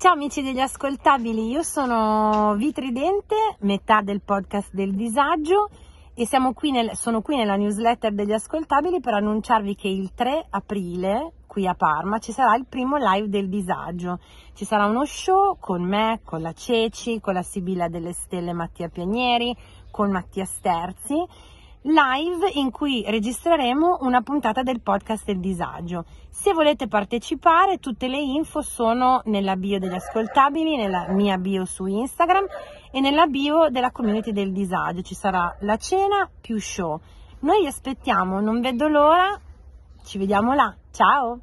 Ciao amici degli ascoltabili, io sono Vitridente, metà del podcast del disagio e qui nel, sono qui nella newsletter degli ascoltabili per annunciarvi che il 3 aprile qui a Parma ci sarà il primo live del disagio. Ci sarà uno show con me, con la Ceci, con la Sibilla delle Stelle Mattia Pianieri, con Mattia Sterzi live in cui registreremo una puntata del podcast del disagio. Se volete partecipare, tutte le info sono nella bio degli ascoltabili, nella mia bio su Instagram e nella bio della community del disagio. Ci sarà la cena più show. Noi aspettiamo, non vedo l'ora. Ci vediamo là. Ciao!